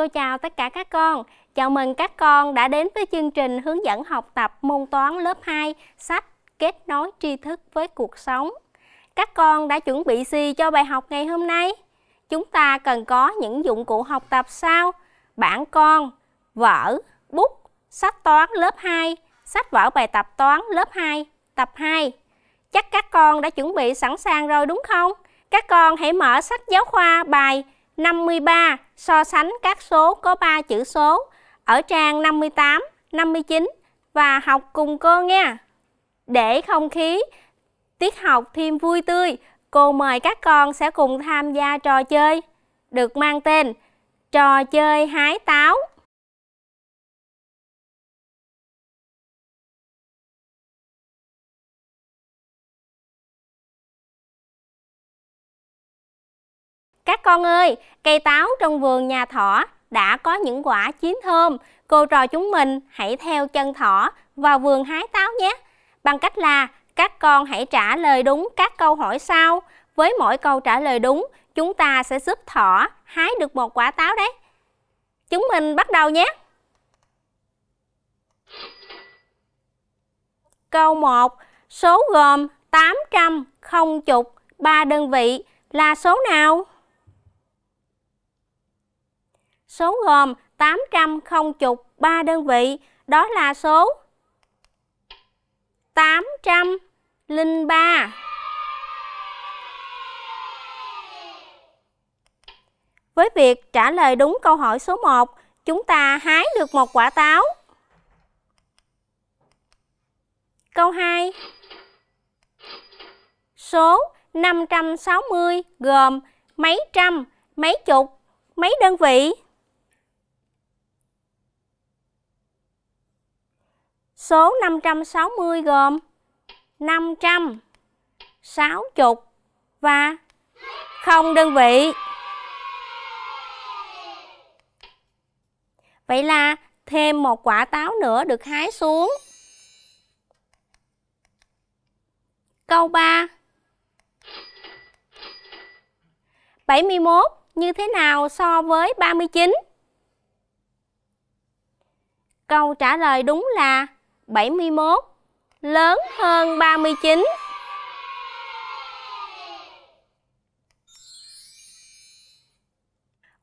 Cô chào tất cả các con. Chào mừng các con đã đến với chương trình hướng dẫn học tập môn toán lớp 2 sách Kết nối tri thức với cuộc sống. Các con đã chuẩn bị gì cho bài học ngày hôm nay? Chúng ta cần có những dụng cụ học tập sao? Bản con, vở, bút, sách toán lớp 2, sách vở bài tập toán lớp 2, tập 2. Chắc các con đã chuẩn bị sẵn sàng rồi đúng không? Các con hãy mở sách giáo khoa bài 53. So sánh các số có 3 chữ số ở trang 58, 59 và học cùng cô nha. Để không khí tiết học thêm vui tươi, cô mời các con sẽ cùng tham gia trò chơi được mang tên trò chơi hái táo. Các con ơi, cây táo trong vườn nhà thỏ đã có những quả chín thơm. Cô trò chúng mình hãy theo chân thỏ vào vườn hái táo nhé. Bằng cách là các con hãy trả lời đúng các câu hỏi sau. Với mỗi câu trả lời đúng, chúng ta sẽ giúp thỏ hái được một quả táo đấy. Chúng mình bắt đầu nhé. Câu 1. Số gồm 800, không chục, 3 đơn vị là số nào? số gồm không chục 803 đơn vị, đó là số 803. Với việc trả lời đúng câu hỏi số 1, chúng ta hái được một quả táo. Câu 2 Số 560 gồm mấy trăm, mấy chục, mấy đơn vị? Số 560 gồm 500, 60 và không đơn vị. Vậy là thêm một quả táo nữa được hái xuống. Câu 3 71 như thế nào so với 39? Câu trả lời đúng là 71 lớn hơn 39.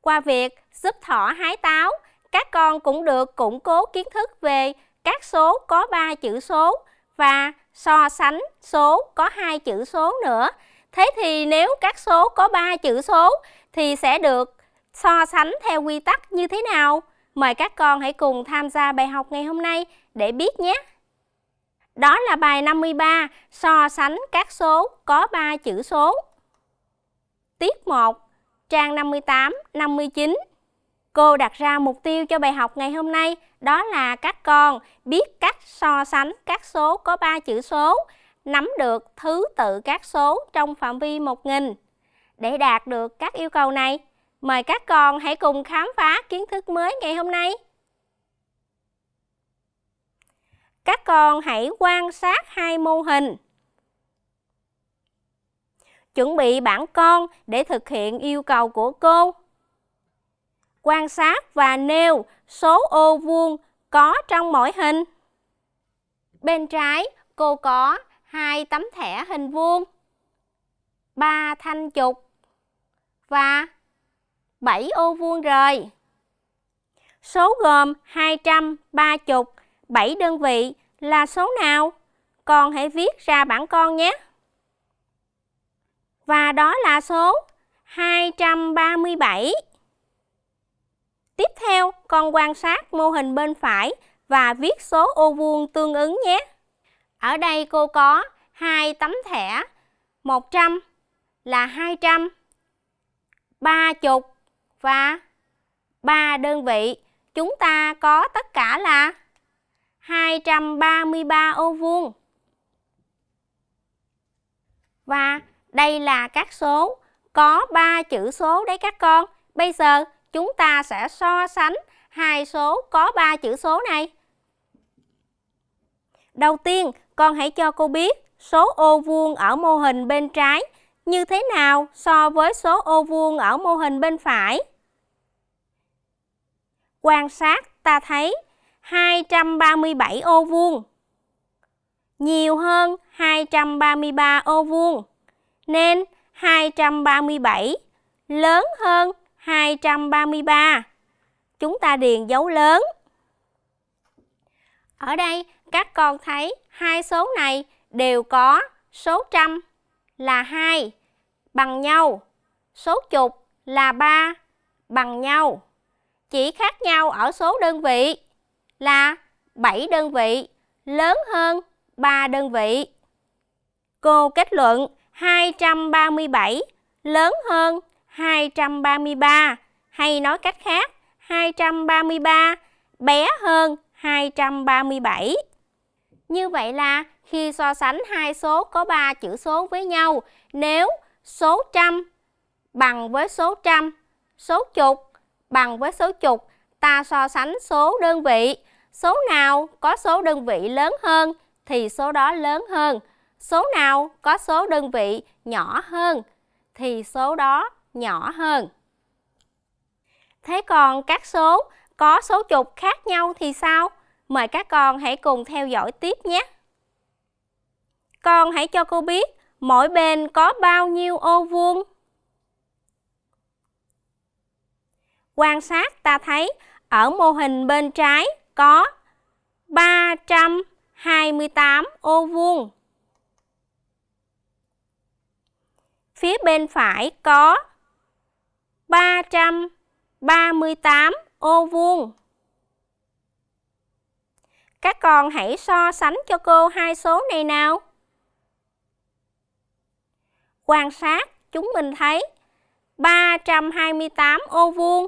Qua việc giúp thỏ hái táo, các con cũng được củng cố kiến thức về các số có 3 chữ số và so sánh số có hai chữ số nữa. Thế thì nếu các số có 3 chữ số thì sẽ được so sánh theo quy tắc như thế nào? Mời các con hãy cùng tham gia bài học ngày hôm nay để biết nhé. Đó là bài 53, so sánh các số có 3 chữ số. Tiết 1, trang 58, 59. Cô đặt ra mục tiêu cho bài học ngày hôm nay, đó là các con biết cách so sánh các số có 3 chữ số, nắm được thứ tự các số trong phạm vi 1000. Để đạt được các yêu cầu này, mời các con hãy cùng khám phá kiến thức mới ngày hôm nay. Các con hãy quan sát hai mô hình. Chuẩn bị bản con để thực hiện yêu cầu của cô. Quan sát và nêu số ô vuông có trong mỗi hình. Bên trái, cô có hai tấm thẻ hình vuông, ba thanh chục và 7 ô vuông rồi. Số gồm 230, 7 đơn vị là số nào? Con hãy viết ra bảng con nhé. Và đó là số 237. Tiếp theo, con quan sát mô hình bên phải và viết số ô vuông tương ứng nhé. Ở đây cô có hai tấm thẻ 100 là 200, 30 và 3 đơn vị. Chúng ta có tất cả là 233 ô vuông. Và đây là các số có 3 chữ số đấy các con. Bây giờ chúng ta sẽ so sánh hai số có 3 chữ số này. Đầu tiên, con hãy cho cô biết số ô vuông ở mô hình bên trái như thế nào so với số ô vuông ở mô hình bên phải. Quan sát ta thấy 237 ô vuông nhiều hơn 233 ô vuông nên 237 lớn hơn 233. Chúng ta điền dấu lớn. Ở đây các con thấy hai số này đều có số trăm là 2 bằng nhau, số chục là 3 bằng nhau. Chỉ khác nhau ở số đơn vị là 7 đơn vị lớn hơn 3 đơn vị. Cô kết luận 237 lớn hơn 233 hay nói cách khác 233 bé hơn 237. Như vậy là khi so sánh hai số có 3 chữ số với nhau, nếu số trăm bằng với số trăm, số chục bằng với số chục ta so sánh số đơn vị. Số nào có số đơn vị lớn hơn thì số đó lớn hơn. Số nào có số đơn vị nhỏ hơn thì số đó nhỏ hơn. Thế còn các số có số chục khác nhau thì sao? Mời các con hãy cùng theo dõi tiếp nhé. Con hãy cho cô biết mỗi bên có bao nhiêu ô vuông? quan sát ta thấy ở mô hình bên trái có 328 ô vuông. Phía bên phải có 338 ô vuông. Các con hãy so sánh cho cô hai số này nào. Quan sát, chúng mình thấy 328 ô vuông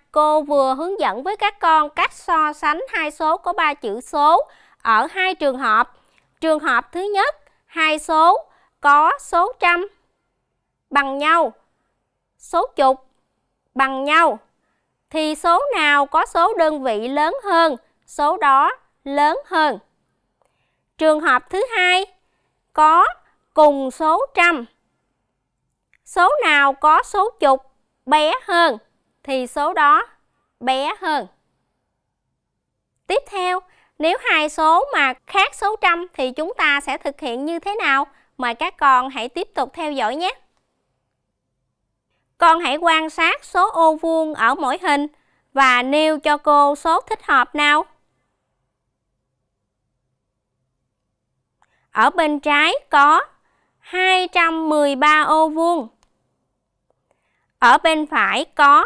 cô vừa hướng dẫn với các con cách so sánh hai số có 3 chữ số ở hai trường hợp. Trường hợp thứ nhất, hai số có số trăm bằng nhau, số chục bằng nhau thì số nào có số đơn vị lớn hơn, số đó lớn hơn. Trường hợp thứ hai, có cùng số trăm. Số nào có số chục bé hơn thì số đó bé hơn. Tiếp theo, nếu hai số mà khác số trăm thì chúng ta sẽ thực hiện như thế nào? Mời các con hãy tiếp tục theo dõi nhé. Con hãy quan sát số ô vuông ở mỗi hình và nêu cho cô số thích hợp nào. Ở bên trái có 213 ô vuông. Ở bên phải có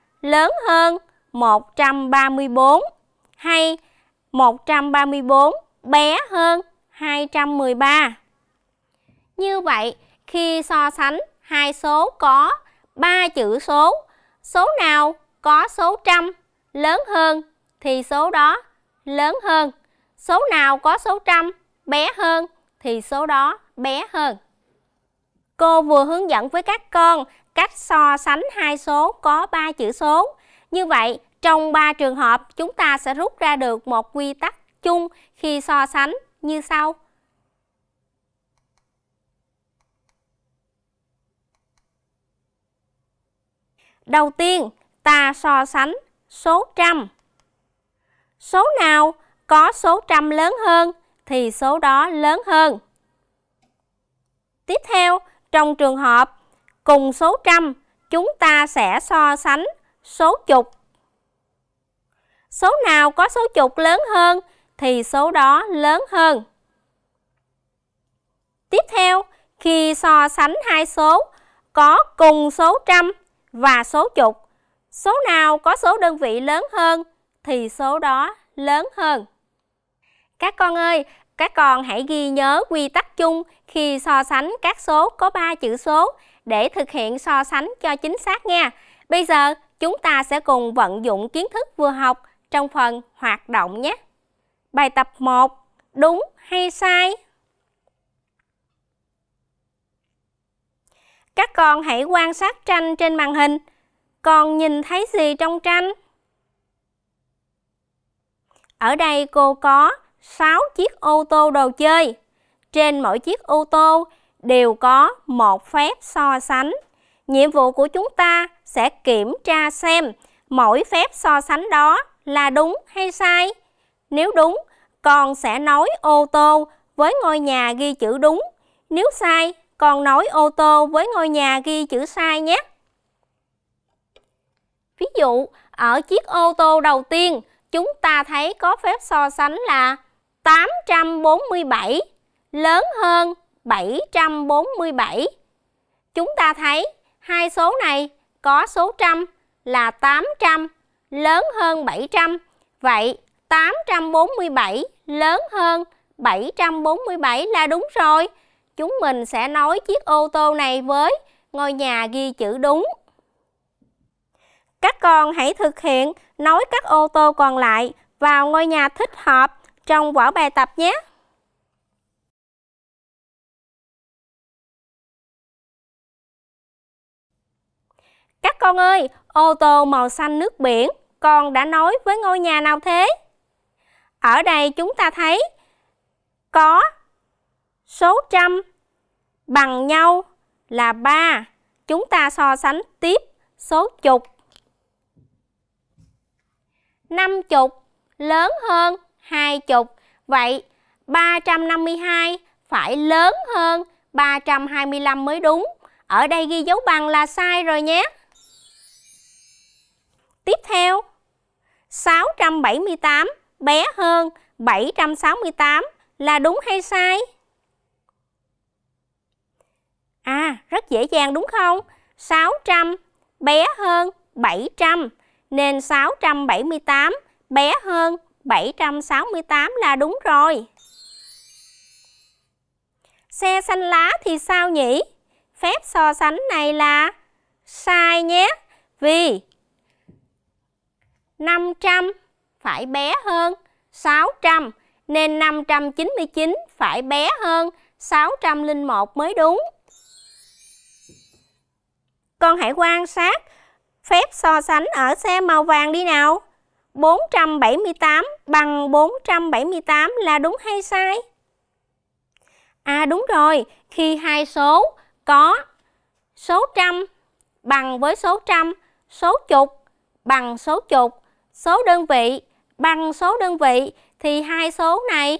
lớn hơn 134 hay 134 bé hơn 213. Như vậy, khi so sánh hai số có 3 chữ số, số nào có số trăm lớn hơn thì số đó lớn hơn. Số nào có số trăm bé hơn thì số đó bé hơn. Cô vừa hướng dẫn với các con cách so sánh hai số có 3 chữ số. Như vậy, trong 3 trường hợp, chúng ta sẽ rút ra được một quy tắc chung khi so sánh như sau. Đầu tiên, ta so sánh số trăm. Số nào có số trăm lớn hơn thì số đó lớn hơn. Tiếp theo, trong trường hợp cùng số trăm, chúng ta sẽ so sánh số chục. Số nào có số chục lớn hơn thì số đó lớn hơn. Tiếp theo, khi so sánh hai số có cùng số trăm và số chục, số nào có số đơn vị lớn hơn thì số đó lớn hơn. Các con ơi, các con hãy ghi nhớ quy tắc chung khi so sánh các số có 3 chữ số để thực hiện so sánh cho chính xác nha. Bây giờ chúng ta sẽ cùng vận dụng kiến thức vừa học trong phần hoạt động nhé. Bài tập 1. Đúng hay sai? Các con hãy quan sát tranh trên màn hình. Con nhìn thấy gì trong tranh? Ở đây cô có 6 chiếc ô tô đồ chơi. Trên mỗi chiếc ô tô đều có một phép so sánh. Nhiệm vụ của chúng ta sẽ kiểm tra xem mỗi phép so sánh đó là đúng hay sai. Nếu đúng, con sẽ nói ô tô với ngôi nhà ghi chữ đúng. Nếu sai, con nói ô tô với ngôi nhà ghi chữ sai nhé. Ví dụ, ở chiếc ô tô đầu tiên, chúng ta thấy có phép so sánh là 847 lớn hơn 747. Chúng ta thấy hai số này có số trăm là 800 lớn hơn 700. Vậy 847 lớn hơn 747 là đúng rồi. Chúng mình sẽ nói chiếc ô tô này với ngôi nhà ghi chữ đúng. Các con hãy thực hiện nói các ô tô còn lại vào ngôi nhà thích hợp trong vở bài tập nhé. Các con ơi, ô tô màu xanh nước biển, con đã nói với ngôi nhà nào thế? Ở đây chúng ta thấy có số trăm bằng nhau là 3. Chúng ta so sánh tiếp số chục. năm chục lớn hơn hai chục. Vậy 352 phải lớn hơn 325 mới đúng. Ở đây ghi dấu bằng là sai rồi nhé. Tiếp theo, 678 bé hơn 768 là đúng hay sai? À, rất dễ dàng đúng không? 600 bé hơn 700 nên 678 bé hơn 768 là đúng rồi. Xe xanh lá thì sao nhỉ? Phép so sánh này là sai nhé. Vì 500 phải bé hơn 600 nên 599 phải bé hơn 601 mới đúng. Con hãy quan sát phép so sánh ở xe màu vàng đi nào. 478 bằng 478 là đúng hay sai? À đúng rồi, khi hai số có số trăm bằng với số trăm, số chục bằng số chục số đơn vị bằng số đơn vị thì hai số này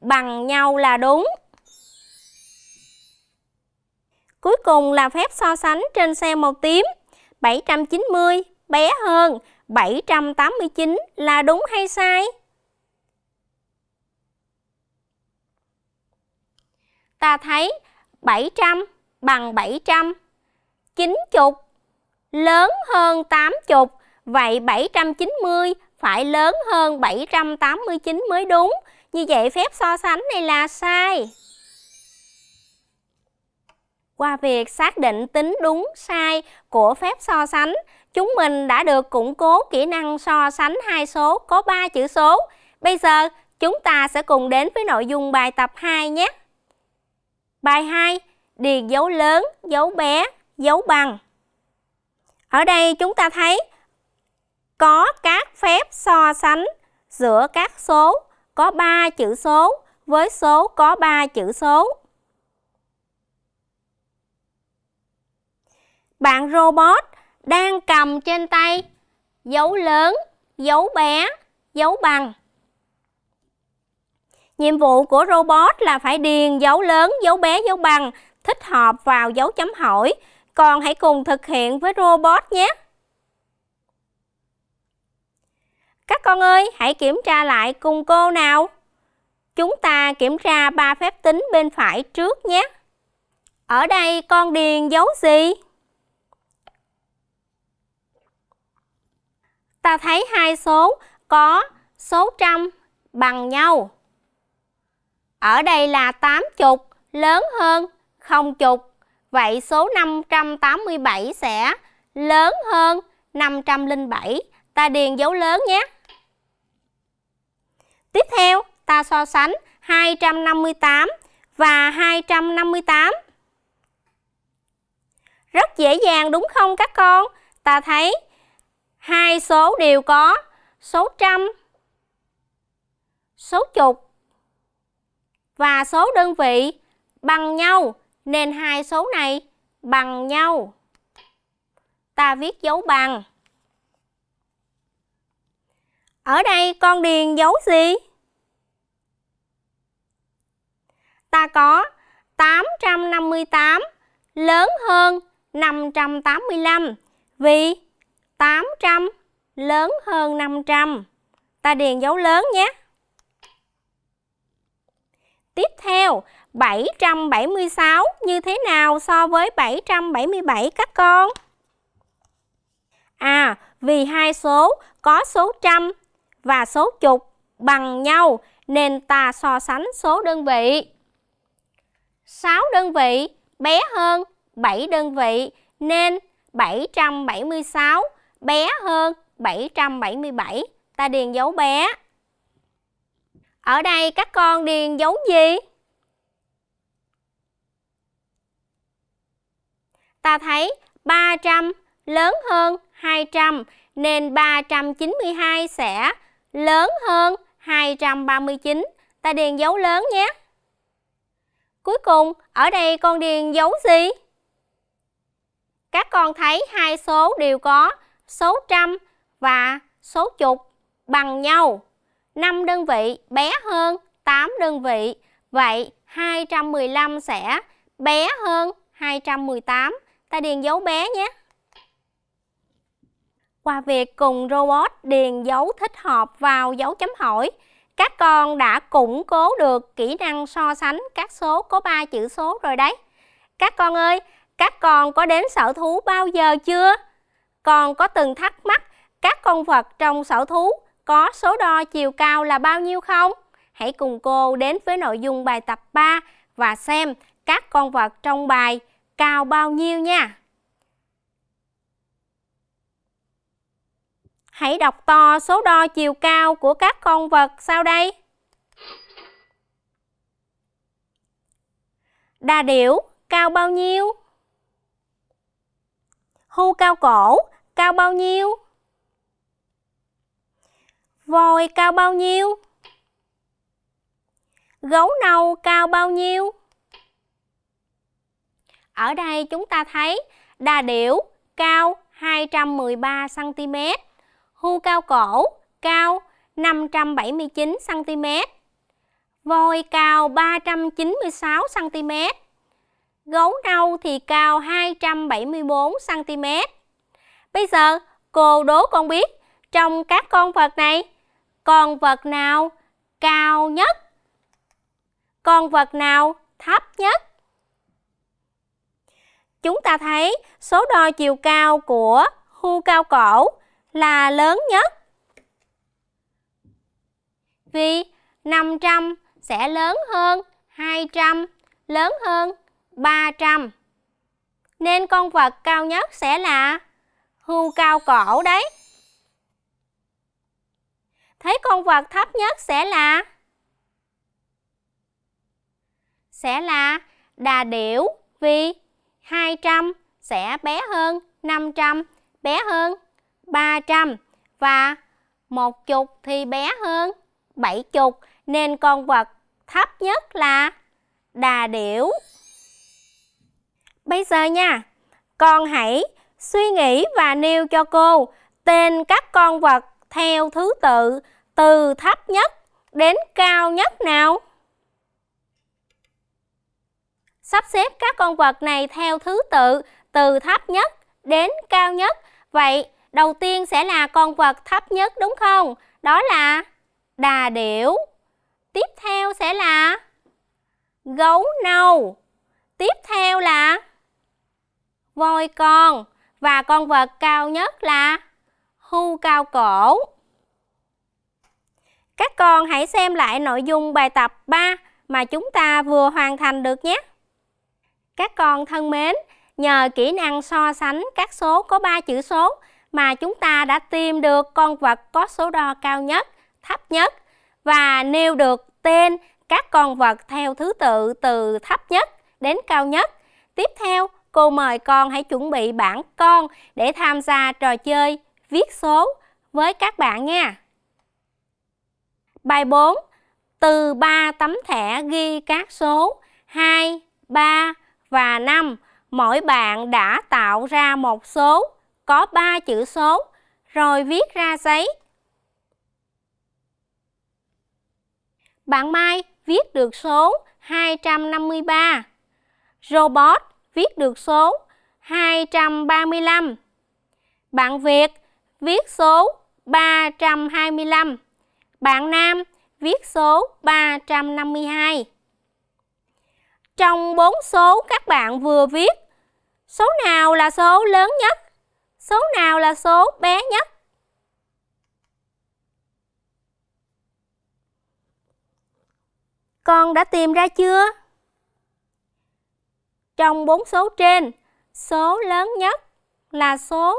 bằng nhau là đúng. Cuối cùng là phép so sánh trên xe màu tím. 790 bé hơn 789 là đúng hay sai? Ta thấy 700 bằng 700, 90 lớn hơn 80 Vậy 790 phải lớn hơn 789 mới đúng. Như vậy phép so sánh này là sai. Qua việc xác định tính đúng sai của phép so sánh, chúng mình đã được củng cố kỹ năng so sánh hai số có 3 chữ số. Bây giờ, chúng ta sẽ cùng đến với nội dung bài tập 2 nhé. Bài 2, điền dấu lớn, dấu bé, dấu bằng. Ở đây chúng ta thấy có các phép so sánh giữa các số có 3 chữ số với số có 3 chữ số. Bạn robot đang cầm trên tay dấu lớn, dấu bé, dấu bằng. Nhiệm vụ của robot là phải điền dấu lớn, dấu bé, dấu bằng thích hợp vào dấu chấm hỏi. Còn hãy cùng thực hiện với robot nhé. Các con ơi, hãy kiểm tra lại cùng cô nào. Chúng ta kiểm tra ba phép tính bên phải trước nhé. Ở đây con điền dấu gì? Ta thấy hai số có số trăm bằng nhau. Ở đây là 8 chục lớn hơn không chục. Vậy số 587 sẽ lớn hơn 507. Ta điền dấu lớn nhé. Tiếp theo, ta so sánh 258 và 258. Rất dễ dàng đúng không các con? Ta thấy hai số đều có số trăm, số chục và số đơn vị bằng nhau nên hai số này bằng nhau. Ta viết dấu bằng ở đây con điền dấu gì? Ta có 858 lớn hơn 585 vì 800 lớn hơn 500. Ta điền dấu lớn nhé. Tiếp theo, 776 như thế nào so với 777 các con? À, vì hai số có số trăm và số chục bằng nhau nên ta so sánh số đơn vị. 6 đơn vị bé hơn 7 đơn vị nên 776 bé hơn 777. Ta điền dấu bé. Ở đây các con điền dấu gì? Ta thấy 300 lớn hơn 200 nên 392 sẽ lớn hơn 239. Ta điền dấu lớn nhé. Cuối cùng, ở đây con điền dấu gì? Các con thấy hai số đều có số trăm và số chục bằng nhau. 5 đơn vị bé hơn 8 đơn vị. Vậy 215 sẽ bé hơn 218. Ta điền dấu bé nhé qua việc cùng robot điền dấu thích hợp vào dấu chấm hỏi các con đã củng cố được kỹ năng so sánh các số có 3 chữ số rồi đấy. Các con ơi, các con có đến sở thú bao giờ chưa? Con có từng thắc mắc các con vật trong sở thú có số đo chiều cao là bao nhiêu không? Hãy cùng cô đến với nội dung bài tập 3 và xem các con vật trong bài cao bao nhiêu nha. hãy đọc to số đo chiều cao của các con vật sau đây. Đà điểu cao bao nhiêu? Hưu cao cổ cao bao nhiêu? Voi cao bao nhiêu? Gấu nâu cao bao nhiêu? Ở đây chúng ta thấy đà điểu cao 213 cm Hưu cao cổ cao 579 cm. Voi cao 396 cm. Gấu nâu thì cao 274 cm. Bây giờ cô đố con biết trong các con vật này con vật nào cao nhất? Con vật nào thấp nhất? Chúng ta thấy số đo chiều cao của hưu cao cổ là lớn nhất. Vì 500 sẽ lớn hơn 200, lớn hơn 300. Nên con vật cao nhất sẽ là hưu cao cổ đấy. thấy con vật thấp nhất sẽ là sẽ là đà điểu vì 200 sẽ bé hơn 500, bé hơn 300 và một chục thì bé hơn bảy chục nên con vật thấp nhất là đà điểu. Bây giờ nha, con hãy suy nghĩ và nêu cho cô tên các con vật theo thứ tự từ thấp nhất đến cao nhất nào. Sắp xếp các con vật này theo thứ tự từ thấp nhất đến cao nhất. Vậy Đầu tiên sẽ là con vật thấp nhất đúng không? Đó là đà điểu. Tiếp theo sẽ là gấu nâu. Tiếp theo là voi con và con vật cao nhất là hưu cao cổ. Các con hãy xem lại nội dung bài tập 3 mà chúng ta vừa hoàn thành được nhé. Các con thân mến, nhờ kỹ năng so sánh các số có 3 chữ số mà chúng ta đã tìm được con vật có số đo cao nhất, thấp nhất và nêu được tên các con vật theo thứ tự từ thấp nhất đến cao nhất. Tiếp theo, cô mời con hãy chuẩn bị bảng con để tham gia trò chơi viết số với các bạn nha. Bài 4. Từ 3 tấm thẻ ghi các số 2, 3 và 5, mỗi bạn đã tạo ra một số có 3 chữ số rồi viết ra giấy. Bạn Mai viết được số 253. Robot viết được số 235. Bạn Việt viết số 325. Bạn Nam viết số 352. Trong bốn số các bạn vừa viết, số nào là số lớn nhất? số nào là số bé nhất? Con đã tìm ra chưa? Trong bốn số trên, số lớn nhất là số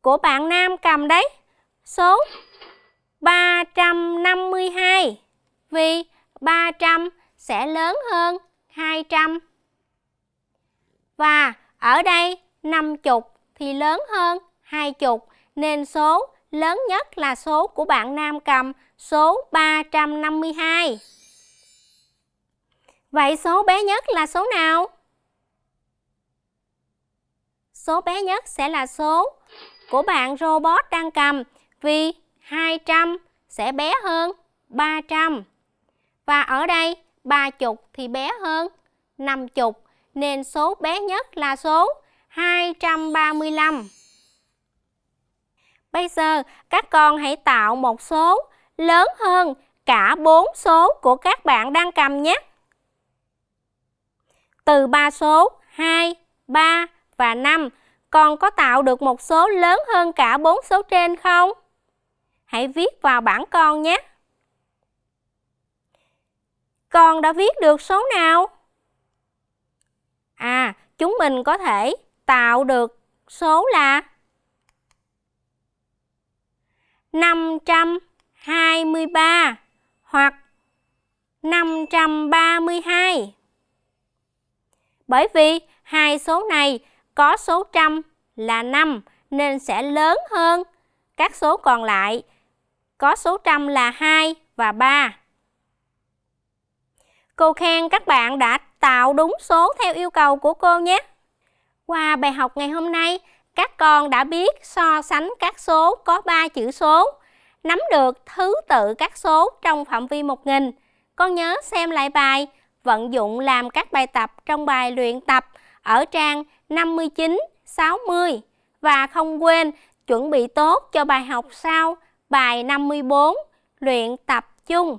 của bạn Nam cầm đấy. Số 352 vì 300 sẽ lớn hơn 200. Và ở đây 50 thì lớn hơn 20 nên số lớn nhất là số của bạn nam cầm số 352. Vậy số bé nhất là số nào? Số bé nhất sẽ là số của bạn robot đang cầm vì 200 sẽ bé hơn 300. Và ở đây 30 thì bé hơn 50 nên số bé nhất là số 235. Bây giờ, các con hãy tạo một số lớn hơn cả bốn số của các bạn đang cầm nhé. Từ ba số 2, 3 và 5, con có tạo được một số lớn hơn cả bốn số trên không? Hãy viết vào bảng con nhé. Con đã viết được số nào? À, chúng mình có thể tạo được số là 523 hoặc 532. Bởi vì hai số này có số trăm là 5 nên sẽ lớn hơn các số còn lại có số trăm là 2 và 3. Cô khen các bạn đã tạo đúng số theo yêu cầu của cô nhé. Qua bài học ngày hôm nay, các con đã biết so sánh các số có 3 chữ số, nắm được thứ tự các số trong phạm vi 1000. Con nhớ xem lại bài, vận dụng làm các bài tập trong bài luyện tập ở trang 59, 60 và không quên chuẩn bị tốt cho bài học sau bài 54 luyện tập chung.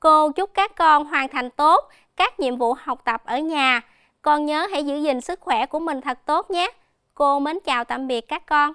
Cô chúc các con hoàn thành tốt các nhiệm vụ học tập ở nhà. Con nhớ hãy giữ gìn sức khỏe của mình thật tốt nhé. Cô mến chào tạm biệt các con.